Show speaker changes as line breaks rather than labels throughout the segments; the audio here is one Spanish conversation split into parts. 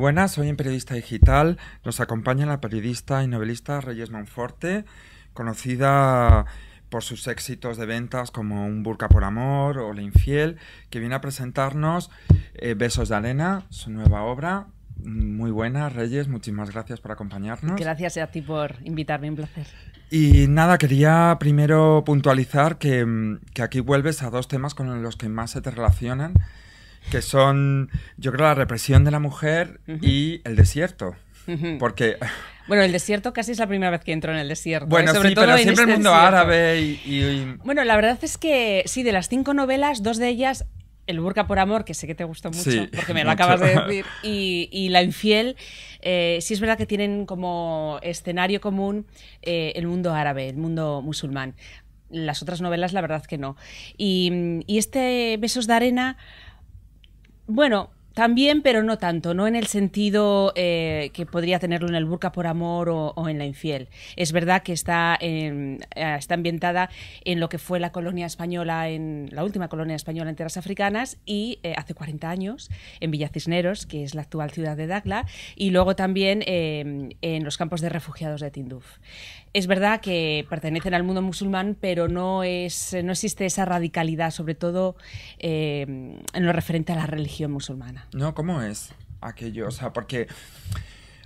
buenas, soy en Periodista Digital. Nos acompaña la periodista y novelista Reyes Monforte, conocida por sus éxitos de ventas como Un Burka por Amor o La Infiel, que viene a presentarnos eh, Besos de Arena, su nueva obra. Muy buenas Reyes, muchísimas gracias por acompañarnos.
Gracias a ti por invitarme, un placer.
Y nada, quería primero puntualizar que mm, aquí vuelves a dos temas con los que más se te relacionan que son, yo creo, la represión de la mujer y el desierto. Porque...
Bueno, el desierto casi es la primera vez que entro en el desierto. ¿eh? Bueno, Sobre sí, todo pero siempre el este mundo árabe
y,
Bueno, la verdad es que sí, de las cinco novelas, dos de ellas el Burka por Amor, que sé que te gustó mucho, porque me lo acabas de decir, y, La Infiel, eh, sí es verdad que tienen como escenario común eh, el mundo árabe, el mundo musulmán. Las otras novelas, la verdad que no. Y, y este Besos de Arena bueno, también, pero no tanto, no en el sentido eh, que podría tenerlo en el burka por amor o, en la infiel. Es verdad que está, em, eh, está ambientada en lo que fue la colonia española, en la última colonia española en tierras africanas y eh, hace 40 años en Villa Cisneros, que es la actual ciudad de Dagla, y luego también em, en los campos de refugiados de Tinduf. Es verdad que pertenecen al mundo musulmán, pero no, es, no existe esa radicalidad, sobre todo em, en lo referente a la religión musulmana. No,
¿cómo es aquello? O sea, porque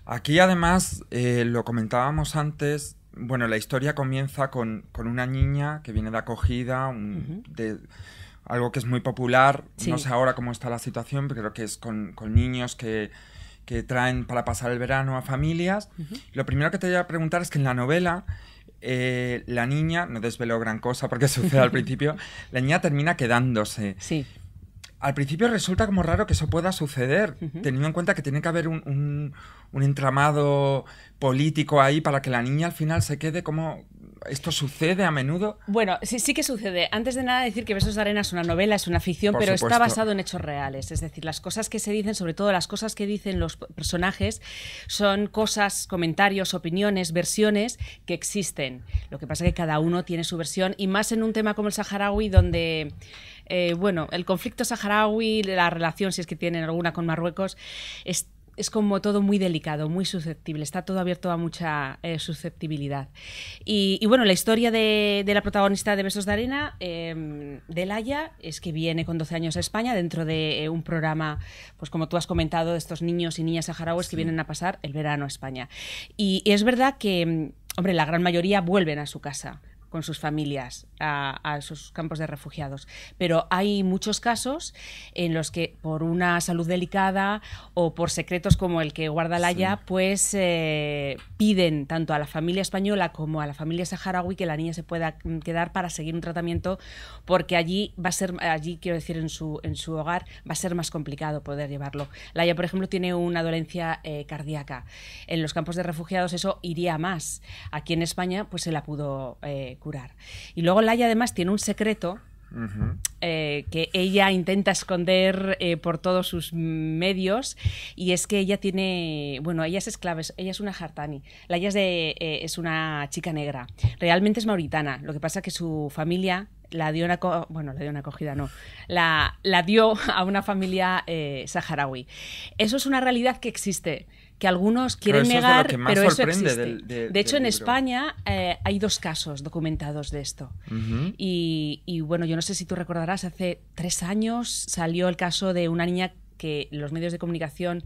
aquí además eh, lo comentábamos antes. Bueno, la historia comienza con, una niña que viene de acogida, de algo que es muy popular. No sé ahora cómo está la situación, pero creo que es con, niños que, traen para pasar el verano a familias. Lo primero que te voy a preguntar es que en la novela eh, la niña, no desveló gran cosa porque sucede al principio, la niña termina quedándose. Sí al principio resulta como raro que eso pueda suceder, teniendo en cuenta que tiene que haber un, entramado político ahí para que la niña al final se quede como... ¿Esto sucede a menudo?
Bueno, sí, que sucede. Antes de nada decir que Besos de Arena es una novela, es una ficción, pero está basado en hechos reales. Es decir, las cosas que se dicen, sobre todo las cosas que dicen los personajes, son cosas, comentarios, opiniones, versiones que existen. Lo que pasa es que cada uno tiene su versión y más en un tema como el saharaui donde eh, bueno, el conflicto saharaui, la relación, si es que tienen alguna con Marruecos, es, como todo muy delicado, muy susceptible, está todo abierto a mucha eh, susceptibilidad. Y, bueno, la historia de, la protagonista de Besos de Arena, eh, de es que viene con 12 años a España dentro de eh, un programa, pues como tú has comentado, de estos niños y niñas saharauis que vienen a pasar el verano a España. y es verdad que, em, hombre, la gran mayoría vuelven a su casa con sus familias a, sus campos de refugiados. Pero hay muchos casos en los que por una salud delicada o por secretos como el que guarda la pues eh, piden tanto a la familia española como a la familia saharaui que la niña se pueda quedar para seguir un tratamiento porque allí va a ser, allí quiero decir en su, en su hogar, va a ser más complicado poder llevarlo. Laia, por ejemplo, tiene una dolencia eh, cardíaca. En los campos de refugiados eso iría más. Aquí en España pues se la pudo eh, curar. Y luego Laia además tiene un secreto eh, que ella intenta esconder eh, por todos sus medios y es que ella tiene, bueno, ella es esclava, ella es una jartani, la es, eh, es una chica negra, realmente es mauritana, lo que pasa que su familia la dio una, bueno, la dio una acogida, no, la, la dio a una familia saharaui. Eso es una realidad que existe que algunos quieren negar, pero eso existe. de, hecho, en España eh, hay dos casos documentados de esto. y, y, bueno, yo no sé si tú recordarás, hace tres años salió el caso de una niña que los medios de comunicación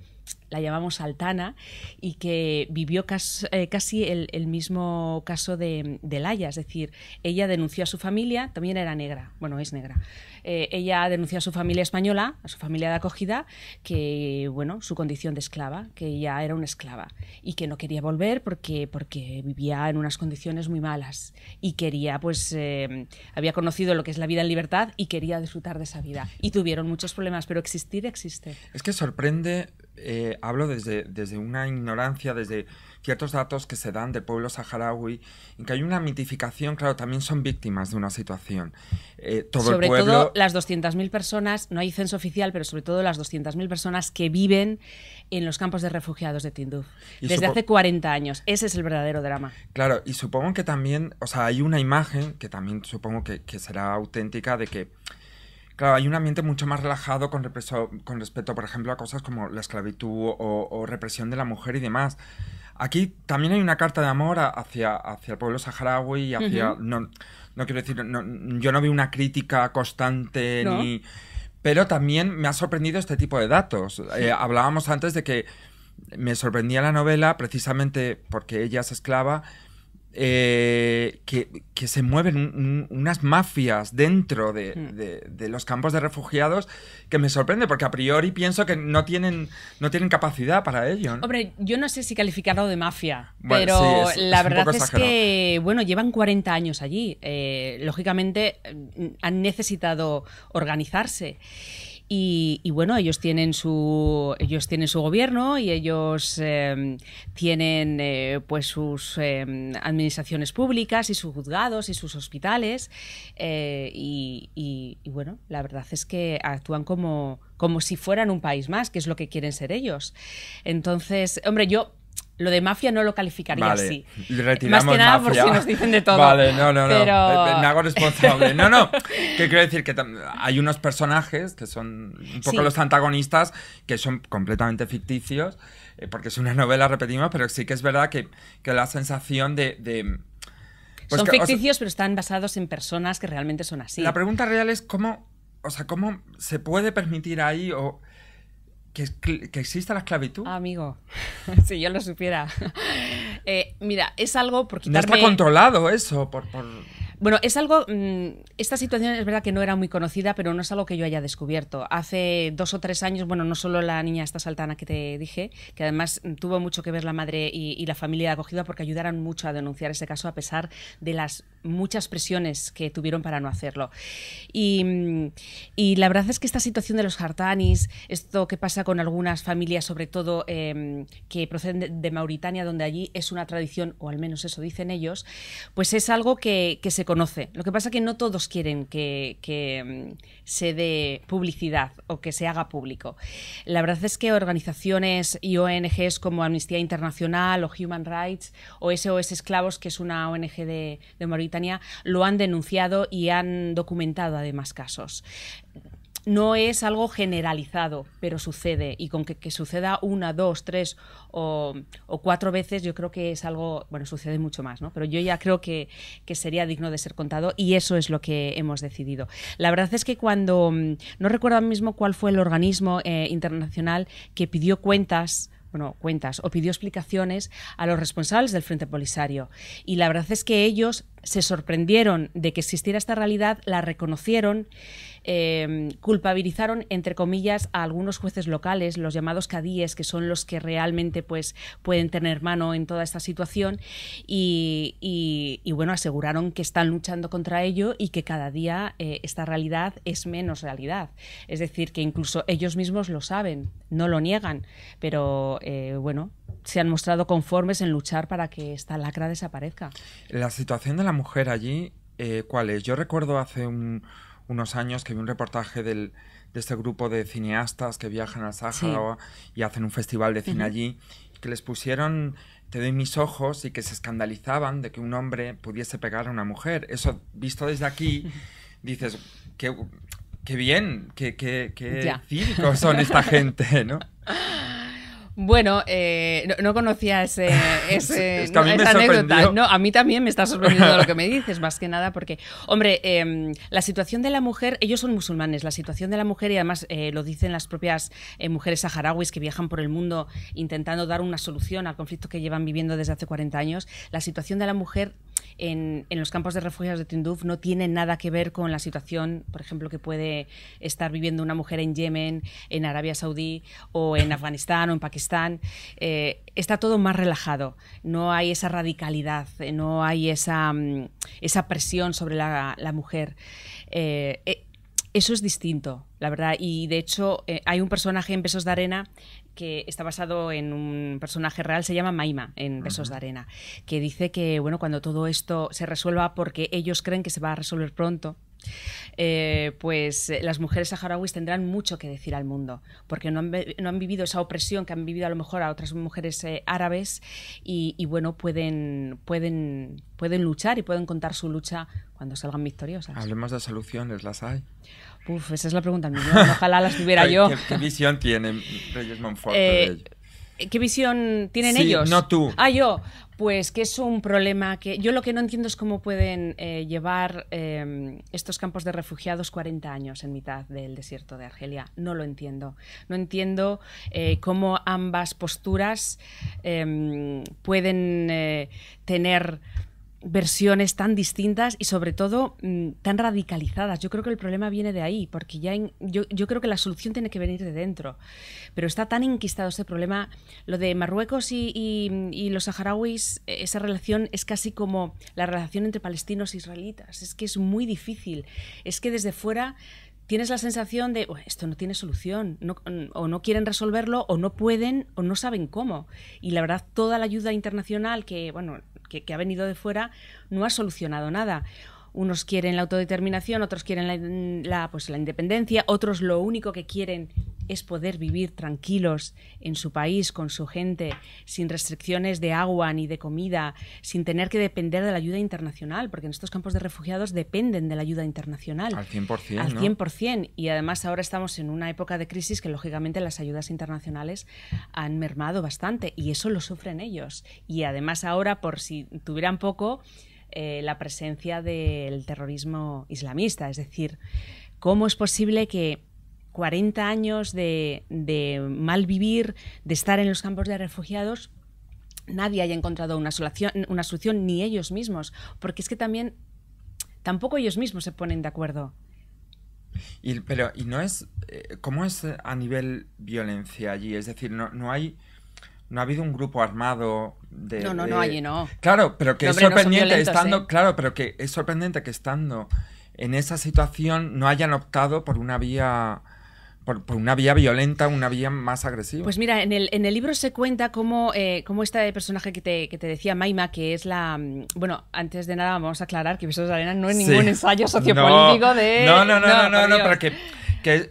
la llamamos Altana, y que vivió eh, casi el, mismo caso de, de, Laia, es decir, ella denunció a su familia, también era negra, bueno, es negra, eh, ella denunció a su familia española, a su familia de acogida, que, bueno, su condición de esclava, que ella era una esclava y que no quería volver porque, porque vivía en unas condiciones muy malas y quería, pues, eh, había conocido lo que es la vida en libertad y quería disfrutar de esa vida. Y tuvieron muchos problemas, pero existir existe.
Es que sorprende eh, hablo desde, desde una ignorancia, desde ciertos datos que se dan del pueblo saharaui, en que hay una mitificación, claro, también son víctimas de una situación. Eh,
sobre todo las 200.000 personas, no hay censo oficial, pero sobre todo las 200.000 personas que viven en los campos de refugiados de Tinduf, desde hace 40 años. Ese es el verdadero drama.
Claro, y supongo que también, o sea, hay una imagen que también supongo que, que será auténtica de que Claro, hay un ambiente mucho más relajado con, con respecto, por ejemplo, a cosas como la esclavitud o, represión de la mujer y demás. Aquí también hay una carta de amor hacia, hacia el pueblo saharaui no, no, quiero decir, yo no vi una crítica constante Pero también me ha sorprendido este tipo de datos. Eh, hablábamos antes de que me sorprendía la novela precisamente porque ella es esclava, eh, que, que, se mueven unas mafias dentro mm. de, de, los campos de refugiados que me sorprende, porque a priori pienso que no tienen, no tienen capacidad para ello.
Hombre, yo no sé si calificarlo de mafia, pero la verdad es que, bueno, llevan 40 años allí. Eh, lógicamente mm, han necesitado organizarse. Y, bueno, ellos tienen su, ellos tienen su gobierno y ellos em, tienen eh, pues sus em, administraciones públicas y sus juzgados y sus hospitales. Eh, y, y, bueno, la verdad es que actúan como, como si fueran un país más, que es lo que quieren ser ellos. Entonces, hombre, yo lo de mafia no lo calificaría así. Más que nada por si nos dicen de todo. Vale, no, no, no. Me hago responsable. No, no.
¿Qué quiero decir? Que hay unos personajes que son un poco los antagonistas que son completamente ficticios, eh, porque es una novela, repetimos, pero sí que es verdad que, la sensación de, pues son ficticios,
pero están basados en personas que realmente son así. La pregunta real es cómo, o sea, cómo se puede permitir ahí o
que, exista la esclavitud?
amigo, si yo lo supiera. Eh, mira, es algo porque No está
controlado eso, por...
Bueno, es algo. Mm, esta situación es verdad que no era muy conocida, pero no es algo que yo haya descubierto. Hace dos o tres años, bueno, no solo la niña esta saltana que te dije, que además mm, tuvo mucho que ver la madre y, la familia acogida porque ayudaron mucho a denunciar ese caso a pesar de las muchas presiones que tuvieron para no hacerlo. Y, mm, y, la verdad es que esta situación de los jartanis, esto que pasa con algunas familias, sobre todo em, que proceden de, Mauritania, donde allí es una tradición, o al menos eso dicen ellos, pues es algo que, que se conoce. Lo que pasa que no todos quieren que, que em, se dé publicidad o que se haga público. La verdad es que organizaciones y ONGs como Amnistía Internacional o Human Rights o SOS Esclavos, que es una ONG de, de Mauritania, lo han denunciado y han documentado además casos no es algo generalizado, pero sucede. Y con que, suceda una, dos, tres o, cuatro veces, yo creo que es algo, bueno, sucede mucho más, ¿no? Pero yo ya creo que, sería digno de ser contado y eso es lo que hemos decidido. La verdad es que cuando, mm, no recuerdo mismo cuál fue el organismo eh, internacional que pidió cuentas bueno, cuentas o pidió explicaciones a los responsables del Frente Polisario. Y la verdad es que ellos se sorprendieron de que existiera esta realidad, la reconocieron Em, culpabilizaron, entre comillas, a algunos jueces locales, los llamados cadíes, que son los que realmente pues, pueden tener mano en toda esta situación, y, bueno, aseguraron que están luchando contra ello y que cada día eh, esta realidad es menos realidad. Es decir, que incluso ellos mismos lo saben, no lo niegan, pero eh, bueno, se han mostrado conformes en luchar para que esta lacra desaparezca.
La situación de la mujer allí, eh, ¿cuál es? Yo recuerdo hace un, unos años que vi un reportaje del, de este grupo de cineastas que viajan al Sáhara y hacen un festival de cine allí, que les pusieron Te doy mis ojos y que se escandalizaban de que un hombre pudiese pegar a una mujer. Eso, visto desde aquí, dices, qué, qué bien, qué, qué, son esta gente, ¿no?
Bueno, eh, no, conocía ese, esa anécdota. No, a mí también me está sorprendiendo lo que me dices, más que nada, porque, hombre, em, la situación de la mujer, ellos son musulmanes, la situación de la mujer, y además eh, lo dicen las propias eh, mujeres saharauis que viajan por el mundo intentando dar una solución al conflicto que llevan viviendo desde hace 40 años, la situación de la mujer en, los campos de refugiados de Tinduf no tiene nada que ver con la situación, por ejemplo, que puede estar viviendo una mujer en Yemen, en Arabia Saudí o en Afganistán o en Pakistán. Eh, está todo más relajado, no hay esa radicalidad, eh, no hay esa, mm, esa presión sobre la, mujer. Eh, eso es distinto, la verdad. Y de hecho, eh, hay un personaje en Besos de Arena que está basado en un personaje real, se llama Maima en Besos de Arena, que dice que bueno, cuando todo esto se resuelva, porque ellos creen que se va a resolver pronto, eh, pues eh, las mujeres saharauis tendrán mucho que decir al mundo, porque no han, vivido esa opresión que han vivido a lo mejor a otras mujeres eh, árabes y, bueno, pueden, pueden, pueden luchar y pueden contar su lucha cuando salgan victoriosas.
Hablemos de soluciones, ¿las
hay? Uf, esa es la pregunta Ojalá las tuviera yo. ¿qué,
visión tienen Reyes
¿Qué visión tienen ellos? No tú. Ah, yo. Pues que es un problema que yo lo que no entiendo es cómo pueden eh, llevar em, estos campos de refugiados 40 años en mitad del desierto de Argelia. No lo entiendo. No entiendo eh, cómo ambas posturas em, pueden eh, tener versiones tan distintas y sobre todo mm, tan radicalizadas. Yo creo que el problema viene de ahí, porque ya yo, creo que la solución tiene que venir de dentro. Pero está tan inquistado ese problema. Lo de Marruecos y, los saharauis, e, esa relación es casi como la relación entre palestinos e israelitas. Es que es muy difícil. Es que desde fuera tienes la sensación de esto no tiene solución, o no quieren resolverlo, o no pueden, o no saben cómo. Y la verdad, toda la ayuda internacional que, bueno, que, que ha venido de fuera no ha solucionado nada unos quieren la autodeterminación, otros quieren la, pues, la independencia, otros lo único que quieren es poder vivir tranquilos en su país, con su gente, sin restricciones de agua ni de comida, sin tener que depender de la ayuda internacional, porque en estos campos de refugiados dependen de la ayuda internacional. Al 100%. Al 100%. Y además ahora estamos en una época de crisis que lógicamente las ayudas internacionales han mermado bastante y eso lo sufren ellos. Y además ahora, por si tuvieran poco, eh, la presencia del terrorismo islamista. Es decir, ¿cómo es posible que 40 años de, mal vivir, de estar en los campos de refugiados, nadie haya encontrado una solución, una solución ni ellos mismos? Porque es que también tampoco ellos mismos se ponen de acuerdo.
Y, pero, ¿y no es. Eh, ¿Cómo es a nivel violencia allí? Es decir, no, no hay no ha habido un grupo armado de... No, no, no, allí no. Claro, pero que es sorprendente estando... ¿eh? Claro, pero que es sorprendente que estando en esa situación no hayan optado por una vía... Por, una vía violenta, una vía más agresiva. Pues
mira, en el, en el libro se cuenta cómo, eh, este personaje que te, decía Maima, que es la... Mm, bueno, antes de nada vamos a aclarar que Besos de Arena no es ningún ensayo sociopolítico de... No, no, no, no, no, no, pero que,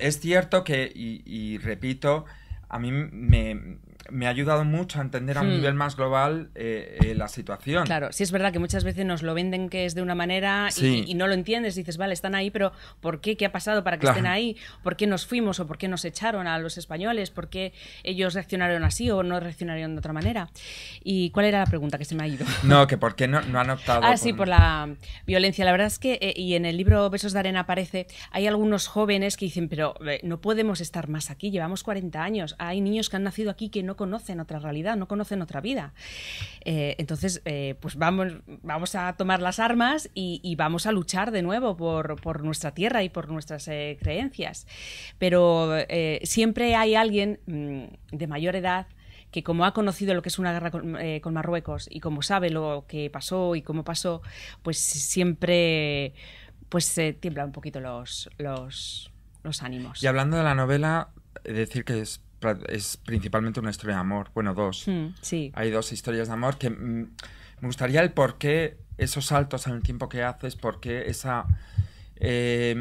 es cierto que, y, y repito, a mí me, me ha ayudado mucho a entender a un hmm. nivel más global eh, eh, la situación. Claro,
sí es verdad que muchas veces nos lo venden que es de una manera y, no lo entiendes. Dices, vale, están ahí, pero ¿por qué? ¿Qué ha pasado para que estén ahí? ¿Por qué nos fuimos o por qué nos echaron a los españoles? ¿Por qué ellos reaccionaron así o no reaccionaron de otra manera? ¿Y cuál era la pregunta que se me ha ido?
No, que por qué no, han optado. Ah, por... sí, por
la violencia. La verdad es que, eh, y en el libro Besos de Arena aparece, hay algunos jóvenes que dicen, pero no podemos estar más aquí, llevamos 40 años, hay niños que han nacido aquí que no conocen otra realidad, no conocen otra vida. Eh, entonces, eh, pues vamos, vamos a tomar las armas y, vamos a luchar de nuevo por, nuestra tierra y por nuestras eh, creencias. Pero siempre hay alguien mm, de mayor edad que como ha conocido lo que es una guerra con, Marruecos y como sabe lo que pasó y cómo pasó, pues siempre pues se un poquito los, los, los, ánimos.
Y hablando de la novela, decir que es es principalmente una historia de amor. Bueno, dos. Hmm, Hay dos historias de amor que mm, me gustaría el por qué esos saltos en el tiempo que haces, por qué esa... Eh,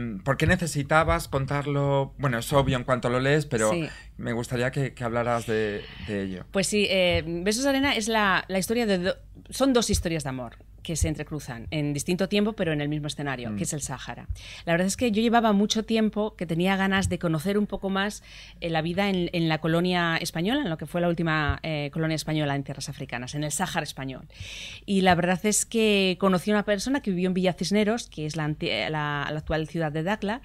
necesitabas contarlo? Bueno, es obvio en cuanto lo lees, pero me gustaría que, hablaras de, de, ello.
Pues sí, eh, Besos Arena es la, la historia de... Son dos historias de amor que se entrecruzan en distinto tiempo, pero en el mismo escenario, que mm. es el Sáhara. La verdad es que yo llevaba mucho tiempo que tenía ganas de conocer un poco más eh, la vida en, la colonia española, en lo que fue la última eh, colonia española en tierras africanas, en el Sáhara español. Y la verdad es que conocí a una persona que vivió en Villa Cisneros, que es la, actual ciudad de Dakla,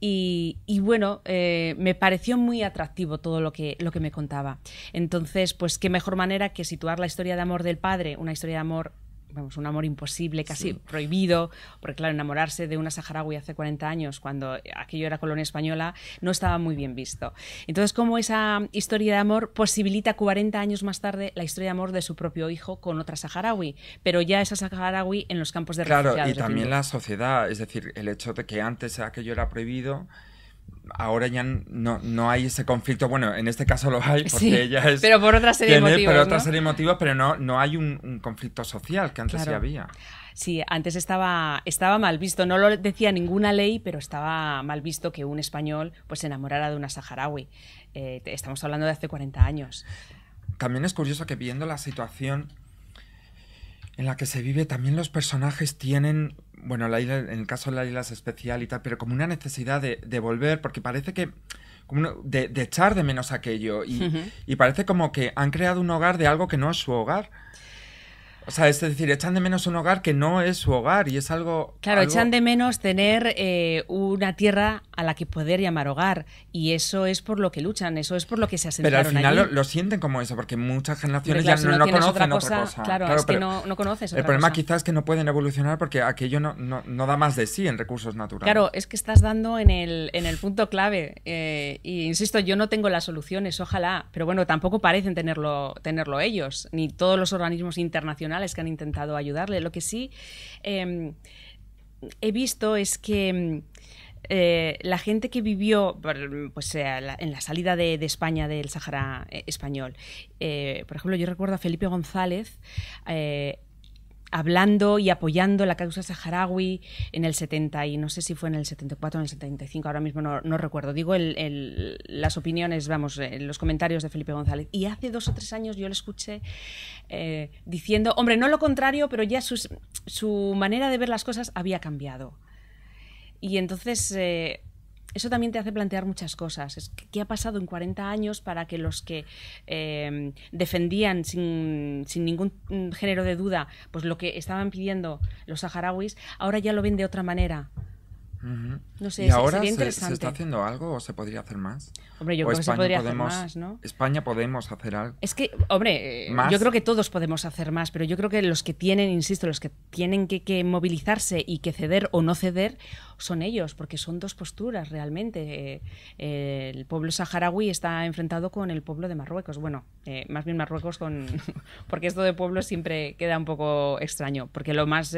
y, bueno, eh, me pareció muy atractivo todo lo que, lo que me contaba. Entonces, pues qué mejor manera que situar la historia de amor del padre, una historia de amor vamos, un amor imposible, casi prohibido, porque claro, enamorarse de una saharaui hace 40 años, cuando aquello era colonia española, no estaba muy bien visto. Entonces, ¿cómo esa historia de amor posibilita 40 años más tarde la historia de amor de su propio hijo con otra saharaui, pero ya esa saharaui en los campos de refugiados? Claro, y también la
sociedad, es decir, el hecho de que antes aquello era prohibido ahora ya no, no hay ese conflicto. Bueno, en este caso lo hay porque ella es. Pero por otra serie de motivos. Pero Por otra serie de motivos, pero no, hay un, conflicto social que antes se sí había.
Sí, antes estaba, estaba mal visto. No lo decía ninguna ley, pero estaba mal visto que un español pues, se enamorara de una saharaui. Eh, estamos hablando de hace 40 años.
También es curioso que viendo la situación en la que se vive, también los personajes tienen bueno, la isla, en el caso de la isla es especial y tal, pero como una necesidad de, volver, porque parece que, como de, echar de menos aquello, y, y, parece como que han creado un hogar de algo que no es su hogar. O sea, es decir, echan de menos un hogar que no es su hogar y es algo... Claro, echan
de menos tener eh, una tierra a la que poder llamar hogar y eso es por lo que luchan, eso es por lo que se asentaron Pero al final
Lo, sienten como eso, porque muchas generaciones ya no, conocen otra cosa, Claro, es que no, no conoces otra El problema quizás es que no pueden evolucionar porque aquello no, no, da más de sí en recursos naturales. Claro,
es que estás dando en el, punto clave eh, y insisto, yo no tengo las soluciones, ojalá, pero bueno, tampoco parecen tenerlo, tenerlo ellos, ni todos los organismos internacionales que han intentado ayudarle. Lo que sí em, he visto es que... Em, eh, la gente que vivió pues, eh, en la salida de, España del Sahara eh, español, por ejemplo, yo recuerdo a Felipe González, hablando y apoyando la causa saharaui en el 70 y no sé si fue en el 74 o en el 75, ahora mismo no, recuerdo. Digo las opiniones, vamos, eh, los comentarios de Felipe González. Y hace dos o tres años yo le escuché eh, diciendo, hombre, no lo contrario, pero ya su manera de ver las cosas había cambiado. Y entonces... Eh, eso también te hace plantear muchas cosas. Es, ¿Qué ha pasado en 40 años para que los que em, defendían sin, sin, ningún mm, género de duda pues lo que estaban pidiendo los saharauis, ahora ya lo ven de otra manera? No sé, ¿Y ahora Se, está
haciendo algo o se podría hacer más? Hombre, yo creo España que podemos, hacer más, ¿no? España podemos hacer algo. Es que, hombre, eh, yo creo que
todos podemos hacer más, pero yo creo que los que tienen, insisto, los que tienen que, movilizarse y que ceder o no ceder son ellos, porque son dos posturas realmente. Eh, el pueblo saharaui está enfrentado con el pueblo de Marruecos. Bueno, eh, más bien Marruecos con... porque esto de pueblo siempre queda un poco extraño, porque lo más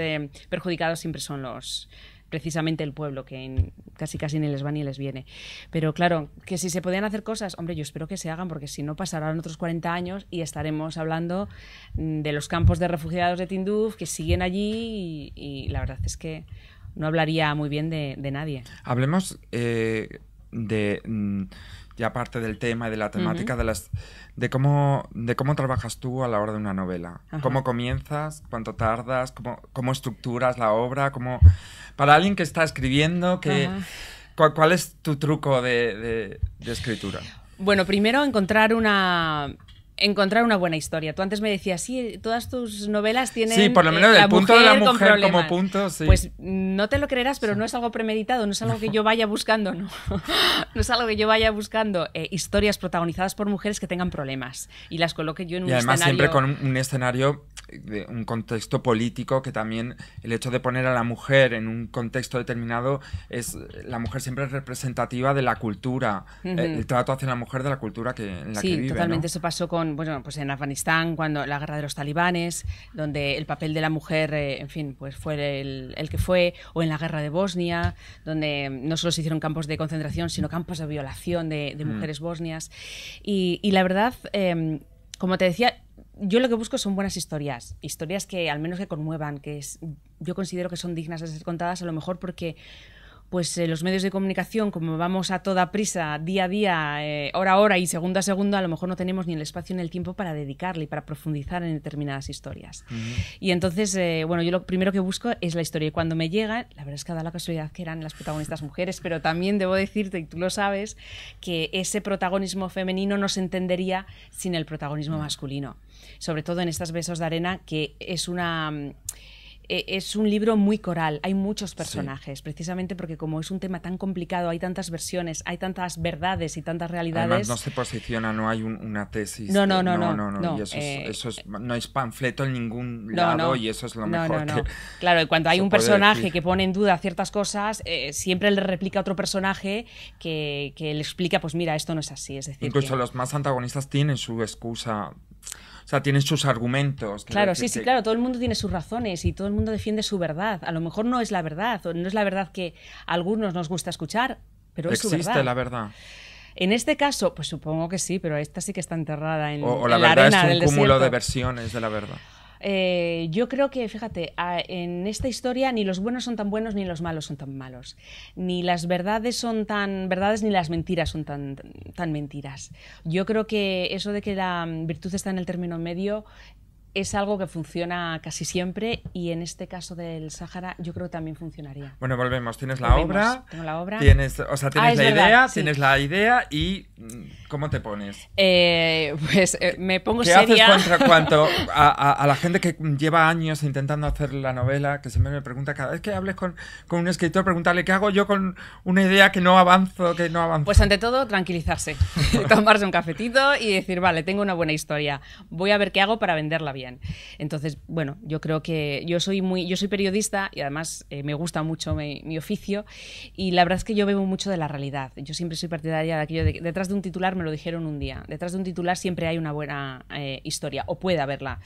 perjudicado siempre son los precisamente el pueblo, que casi casi ni les va ni les viene. Pero claro, que si se podían hacer cosas, hombre, yo espero que se hagan, porque si no pasarán otros 40 años y estaremos hablando mm, de los campos de refugiados de Tinduf que siguen allí y, la verdad es que no hablaría muy bien de, nadie.
Hablemos eh, de... Mm, ya aparte del tema y de la temática de las de cómo de cómo trabajas tú a la hora de una novela cómo comienzas cuánto tardas cómo, cómo estructuras la obra cómo para alguien que está escribiendo que ¿cuál, es tu truco de escritura
bueno primero encontrar una encontrar una buena historia. Tú antes me decías, sí, todas tus novelas tienen. Sí, por lo eh, menos el punto de la mujer como punto, Pues no te lo creerás, pero no es algo premeditado, no es algo que yo vaya buscando, no. no es algo que yo vaya buscando. Eh, historias protagonizadas por mujeres que tengan problemas y las coloque yo en un escenario. Y Además, siempre con
un escenario de un contexto político que también el hecho de poner a la mujer en un contexto determinado es la mujer siempre representativa de la cultura, eh, el trato hacia la mujer de la cultura que, en la totalmente. Eso
pasó con, bueno, pues en Afganistán, cuando la guerra de los talibanes, donde el papel de la mujer, eh, en fin, pues fue el, que fue, o en la guerra de Bosnia, donde no solo se hicieron campos de concentración, sino campos de violación de, mm. mujeres bosnias. Y, la verdad, em, como te decía, yo lo que busco son buenas historias, historias que al menos que conmuevan, que es, yo considero que son dignas de ser contadas, a lo mejor porque pues eh, los medios de comunicación, como vamos a toda prisa, día a día, eh, hora a hora y segunda a segunda a lo mejor no tenemos ni el espacio ni el tiempo para dedicarle y para profundizar en determinadas historias. Y entonces, eh, bueno, yo lo primero que busco es la historia. Y cuando me llega, la verdad es que dado la casualidad que eran las protagonistas mujeres, pero también debo decirte, y tú lo sabes, que ese protagonismo femenino no se entendería sin el protagonismo masculino. Sobre todo en estas besos de arena, que es una eh, es un libro muy coral, hay muchos personajes, precisamente porque como es un tema tan complicado, hay tantas versiones, hay tantas verdades y tantas realidades. no se
posiciona, no hay una tesis. No, no, no, no, no. no, eso, eh, es, panfleto en ningún lado y eso es lo mejor.
claro, cuando hay un personaje que pone en duda ciertas cosas, eh, siempre le replica a otro personaje que, le explica, pues mira, esto no es así. Es decir, Incluso los
más antagonistas tienen su excusa o sea, tienen sus argumentos. Claro, sí, sí, claro,
todo el mundo tiene sus razones y todo el mundo defiende su verdad. A lo mejor no es la verdad, o no es la verdad que a algunos nos gusta escuchar, pero es Existe su verdad. la verdad. En este caso, pues supongo que sí, pero esta sí que está enterrada en, o la, verdad es un cúmulo de versiones de la verdad. Eh, yo creo que, fíjate, en esta historia ni los buenos son tan buenos ni los malos son tan malos. Ni las verdades son tan verdades ni las mentiras son tan, tan mentiras. Yo creo que eso de que la mm, virtud está en el término medio es algo que funciona casi siempre y en este caso del Sahara yo creo que también funcionaría. Bueno,
volvemos. Tienes la obra. Tengo la obra. Tienes, o sea, tienes ah, la idea, tienes la idea y mm, ¿cómo te pones?
Eh, pues eh, me pongo ¿Qué haces contra cuanto
a, la gente que lleva años intentando hacer la novela, que siempre me pregunta cada vez que hables con, con un escritor, preguntarle qué hago yo con una idea
que no avanzo, que no avanzo. Pues ante todo, tranquilizarse, tomarse un cafetito y decir, vale, tengo una buena historia, voy a ver qué hago para venderla bien. Entonces, bueno, yo creo que yo soy muy, yo soy periodista y además eh, me gusta mucho mi, oficio y la verdad es que yo veo mucho de la realidad. Yo siempre soy partidaria de aquello de que detrás de un titular me lo dijeron un día, detrás de un titular siempre hay una buena eh, historia o puede haberla.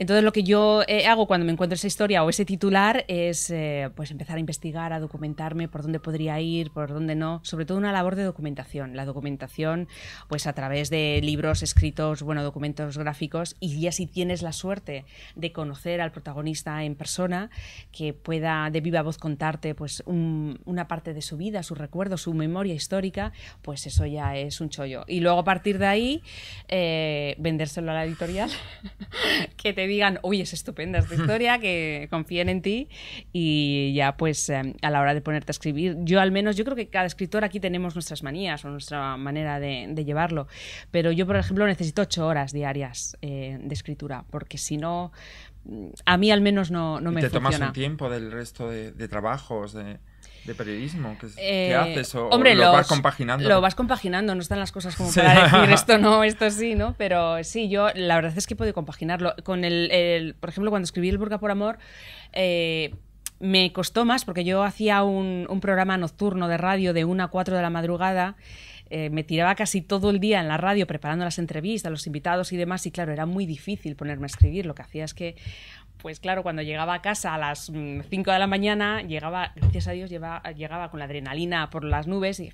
Entonces lo que yo eh, hago cuando me encuentro esa historia o ese titular es eh, pues empezar a investigar, a documentarme por dónde podría ir, por dónde no. Sobre todo una labor de documentación. La documentación pues a través de libros escritos, bueno, documentos gráficos y ya si tienes la suerte de conocer al protagonista en persona, que pueda de viva voz contarte pues una parte de su vida, su recuerdo, su memoria histórica, pues eso ya es un chollo. Y luego a partir de ahí eh, vendérselo a la editorial que te digan, uy, es estupenda esta historia, que confíen en ti y ya pues em, a la hora de ponerte a escribir, yo al menos, yo creo que cada escritor aquí tenemos nuestras manías o nuestra manera de, llevarlo, pero yo por ejemplo necesito ocho horas diarias eh, de escritura, porque si no, mm, a mí al menos no, no me ¿Te tomas un
tiempo del resto de, de trabajos? De de periodismo? ¿Qué, eh, haces? ¿O lo vas compaginando? Lo vas compaginando, no están las cosas como para decir
esto no, esto sí, ¿no? Pero sí, yo la verdad es que he compaginarlo. Con el, por ejemplo, cuando escribí El burga por Amor, eh, me costó más porque yo hacía un, programa nocturno de radio de 1 a 4 de la madrugada. Eh, me tiraba casi todo el día en la radio preparando las entrevistas, los invitados y demás, y claro, era muy difícil ponerme a escribir. Lo que hacía es que pues claro, cuando llegaba a casa a las 5 mm, de la mañana, llegaba, gracias a Dios, llegaba, llegaba con la adrenalina por las nubes y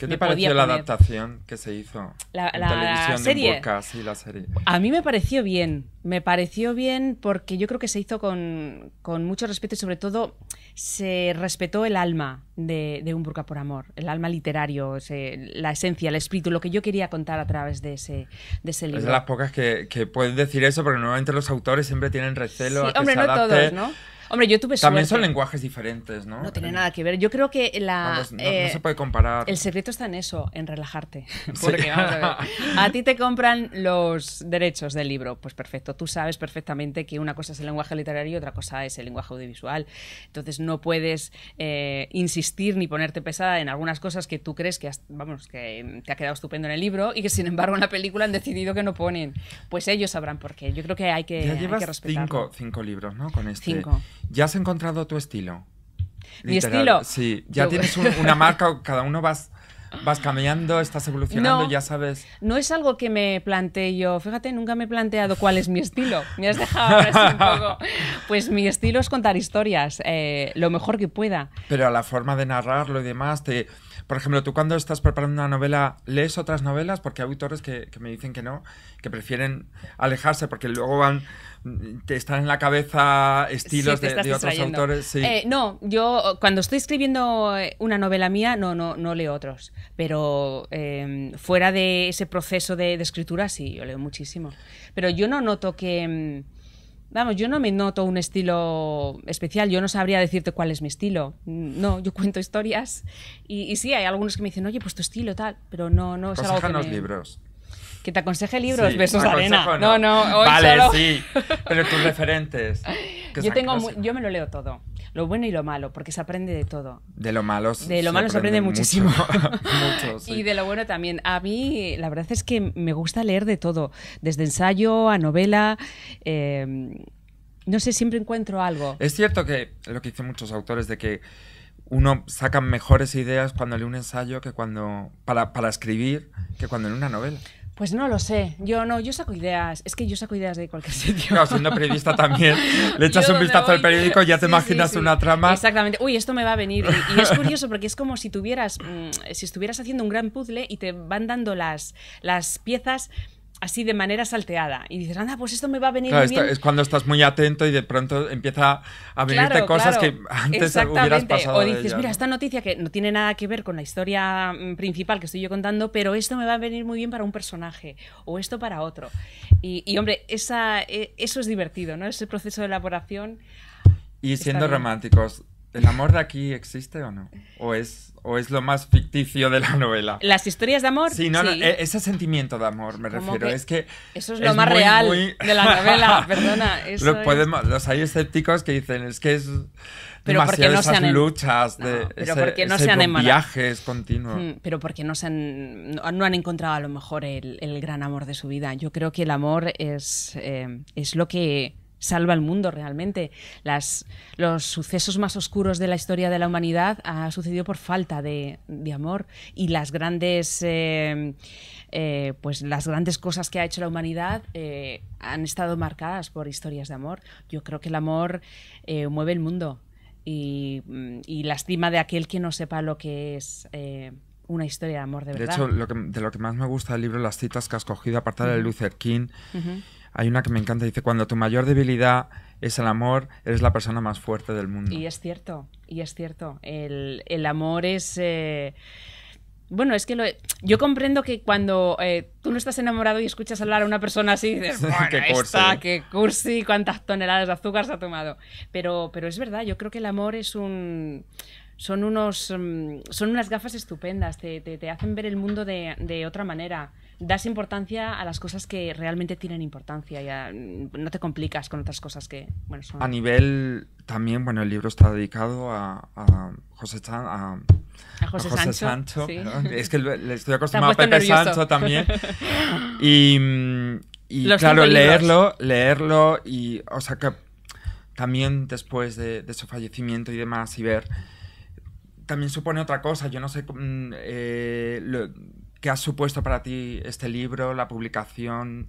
¿Qué te pareció la
adaptación que se hizo? La, televisión serie. la serie.
A mí me pareció bien. Me pareció bien porque yo creo que se hizo con, con mucho respeto y sobre todo se respetó el alma de, de Un Burka por Amor, el alma literario, la esencia, el espíritu, lo que yo quería contar a través de ese, de ese libro. Es de las
pocas que, que pueden decir eso porque normalmente los autores siempre tienen recelo a que hombre, no Todos, ¿no? Hombre, yo tuve También son lenguajes diferentes, ¿no? No tiene nada
que ver. Yo creo que la... No, eh, se puede comparar. El secreto está en eso, en relajarte. Porque, vamos a ver, a ti te compran los derechos del libro. Pues perfecto, tú sabes perfectamente que una cosa es el lenguaje literario y otra cosa es el lenguaje audiovisual. Entonces no puedes eh, insistir ni ponerte pesada en algunas cosas que tú crees que, vamos, que te ha quedado estupendo en el libro y que sin embargo en la película han decidido que no ponen. Pues ellos sabrán por qué. Yo creo que hay que, ya llevas
Cinco, libros, ¿no? Con este. Cinco ya has encontrado tu estilo. Mi estilo. Sí, ya tienes una marca, cada uno vas vas cambiando, estás evolucionando, ya sabes.
No es algo que me planteé yo. Fíjate, nunca me he planteado cuál es mi estilo. Me has dejado así un poco. Pues mi estilo es contar historias, eh, lo mejor que pueda.
Pero a la forma de narrarlo y demás, te, por ejemplo, tú cuando estás preparando una novela, ¿lees otras novelas? Porque hay autores que, me dicen que no, que prefieren alejarse porque luego van, te están en la cabeza estilos de, otros autores. Eh,
no, yo cuando estoy escribiendo una novela mía, no, no, no leo otros. Pero em, fuera de ese proceso de, de, escritura, sí, yo leo muchísimo. Pero yo no noto que em, Vamos, yo no me noto un estilo especial, yo no sabría decirte cuál es mi estilo. No, yo cuento historias y, sí, hay algunos que me dicen, oye, pues tu estilo tal, pero no, no es algo que libros. Que te aconseje libros, besos arena. No, no, Vale, sí, pero tus referentes. Yo, tengo, yo me lo leo todo lo bueno y lo malo, porque se aprende de todo.
De lo malo, de lo se, malo se aprende muchísimo.
Y de lo bueno también. A mí, la verdad es que me gusta leer de todo, desde ensayo a novela. Em, no sé, siempre encuentro algo.
Es cierto que lo que dicen muchos autores de que uno saca mejores ideas cuando lee un ensayo que cuando para, para escribir que cuando lee una novela.
Pues no lo sé. Yo no, yo saco ideas. Es que yo saco ideas de cualquier sitio. Claro, siendo periodista también,
le echas un vistazo al periódico y ya te imaginas una trama.
Exactamente. Uy, esto me va a venir. Y, es curioso porque es como si tuvieras, mm, si estuvieras haciendo un gran puzzle y te van dando las, las piezas así de manera salteada y dices, anda, pues esto me va a venir bien. es
cuando estás muy atento y de pronto empieza a venirte cosas que antes hubieras pasado. O dices, mira, esta
noticia que no tiene nada que ver con la historia mm, principal que estoy yo contando, pero esto me va a venir muy bien para un personaje o esto para otro. Y, hombre, esa, e, eso es divertido, ¿no? Ese proceso de elaboración. Y siendo
románticos, ¿el amor de aquí existe o no? ¿O es ¿O es lo más ficticio de la novela? ¿Las historias de amor? Sí, no, e-, ese sentimiento de amor me refiero. es que. Eso es lo más real de la novela, perdona. Los hay escépticos que dicen, es que es. Pero porque no esas luchas, de pero porque no se han viajes mm,
Pero porque no, se han, no han encontrado a lo mejor el, gran amor de su vida. Yo creo que el amor es, eh, es lo que salva el mundo realmente. Las, los sucesos más oscuros de la historia de la humanidad ha sucedido por falta de, amor y las grandes, eh, eh, pues las grandes cosas que ha hecho la humanidad eh, han estado marcadas por historias de amor. Yo creo que el amor mueve el mundo y, mm, y, lastima de aquel que no sepa lo que es una historia de amor de verdad. De hecho, lo
que, de lo que más me gusta del libro, las citas que has cogido, aparte de Luther King, hay una que me encanta, dice, cuando tu mayor debilidad es el amor, eres la persona más fuerte del mundo. Y
es cierto, y es cierto. El, amor es... Eh, bueno, es que yo comprendo que cuando eh, tú no estás enamorado y escuchas hablar a una persona así, dices, bueno, qué cursi. qué cursi, cuántas toneladas de azúcar se ha tomado. Pero, pero es verdad, yo creo que el amor es un son, unos, mm, son unas gafas estupendas, te, te, hacen ver el mundo de, de, otra manera. Das importancia a las cosas que realmente tienen importancia, y mm, no te complicas con otras cosas que... Bueno, son... A
nivel también, bueno, el libro está dedicado a, a José a,
José, Sancho. Es que le estoy acostumbrado a Pepe Sancho también.
Y, mm, y claro, leerlo, leerlo y, o sea, que también después de, de, su fallecimiento y demás y ver también supone otra cosa. Yo no sé mm, eh, qué ha supuesto para ti este libro, la publicación,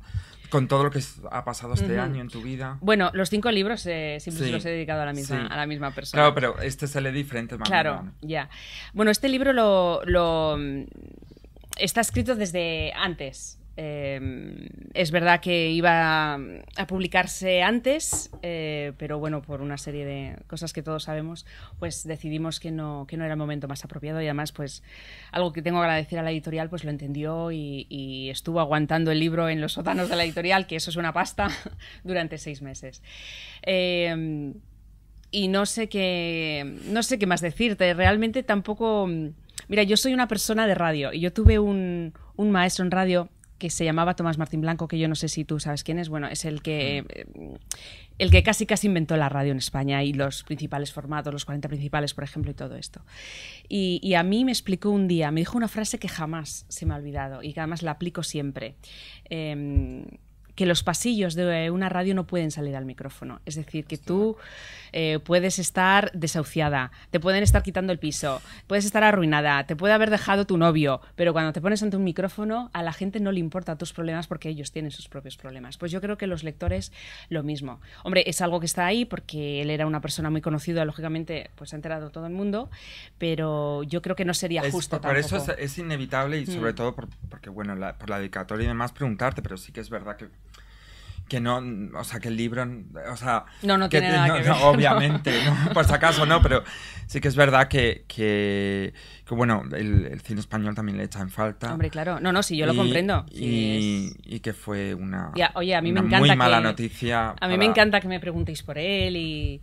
con todo lo que ha pasado este año en tu vida.
Bueno, los cinco libros eh, siempre los he dedicado a la misma, a la misma persona. Claro,
pero este sale diferente. Más claro,
ya. Bueno, este libro lo, lo mm, está escrito desde antes Em, es verdad que iba a publicarse antes, eh, pero bueno, por una serie de cosas que todos sabemos, pues decidimos que no, que no era el momento más apropiado y además, pues algo que tengo que agradecer a la editorial, pues lo entendió y, estuvo aguantando el libro en los sótanos de la editorial, que eso es una pasta, durante seis meses. Em, y no sé qué, no sé qué más decirte, realmente tampoco... Mira, yo soy una persona de radio y yo tuve un maestro en radio que se llamaba Tomás Martín Blanco, que yo no sé si tú sabes quién es, bueno, es el que, eh, el que casi casi inventó la radio en España y los principales formatos, los 40 principales, por ejemplo, y todo esto. Y, a mí me explicó un día, me dijo una frase que jamás se me ha olvidado y que además la aplico siempre. Em, que los pasillos de una radio no pueden salir al micrófono. Es decir, que tú eh, puedes estar desahuciada, te pueden estar quitando el piso, puedes estar arruinada, te puede haber dejado tu novio, pero cuando te pones ante un micrófono a la gente no le importa tus problemas porque ellos tienen sus propios problemas. Pues yo creo que los lectores lo mismo. Hombre, es algo que está ahí porque él era una persona muy conocida, lógicamente pues ha enterado todo el mundo, pero yo creo que no sería justo. Por eso
es, inevitable y sobre mm. todo porque, bueno, por la dedicatoria y demás preguntarte, pero sí que es verdad que que no, o sea, que el libro, o sea... No, no tiene nada obviamente, por si acaso no, pero sí que es verdad que, que que bueno, el, cine español también le echa en falta. Hombre, claro. No, no, sí, yo lo comprendo. Y, que fue una, a mí me muy mala noticia. A mí me encanta
que me preguntéis por él y...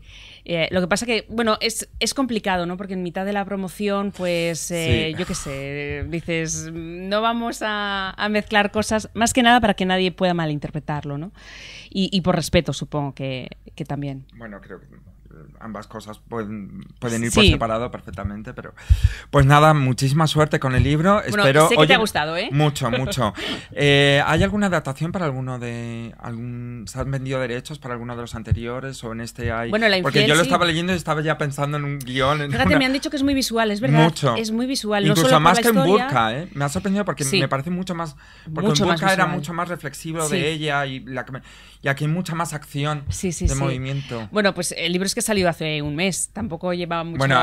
Eh, lo que pasa que, bueno, es, es complicado, ¿no? Porque en mitad de la promoción, pues, eh, yo qué sé, dices, no vamos a, mezclar cosas, más que nada para que nadie pueda malinterpretarlo, ¿no? Y, por respeto, supongo que, que también.
Bueno, creo que ambas cosas pueden, pueden ir por separado perfectamente, pero pues nada, muchísima suerte con el libro. Espero, sé que te ha gustado, ¿eh? Mucho, mucho. Eh, ¿Hay alguna adaptación para alguno de algún se han vendido derechos para alguno de los anteriores o en este hay? Bueno, la Porque yo lo estaba leyendo y estaba ya pensando en un guión. Fíjate, me han
dicho que es muy visual, es verdad. Mucho. Es muy visual. Incluso más que historia... en Burka, ¿eh? Me ha sorprendido porque me parece mucho
más. Porque mucho en Burka era mucho más reflexivo de ella y, la, y aquí hay mucha más acción de movimiento.
Bueno, pues el libro es que salido hace un mes, tampoco lleva mucho bueno,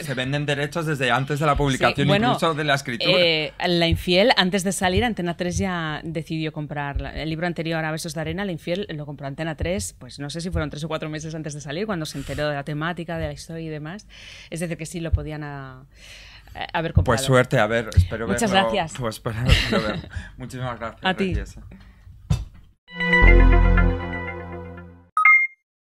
se
venden derechos desde antes de la publicación, incluso de la escritura. Eh,
la infiel, antes de salir, Antena 3 ya decidió comprar el libro anterior a Besos de Arena, La infiel, lo compró Antena 3, pues no sé si fueron tres o cuatro meses antes de salir, cuando se enteró de la temática, de la historia y demás. Es decir, que sí lo podían... A, ah, eh, haber comprado. Pues suerte, a ver, espero Muchas gracias. Pues, espero, verlo. Muchísimas gracias.
A ti.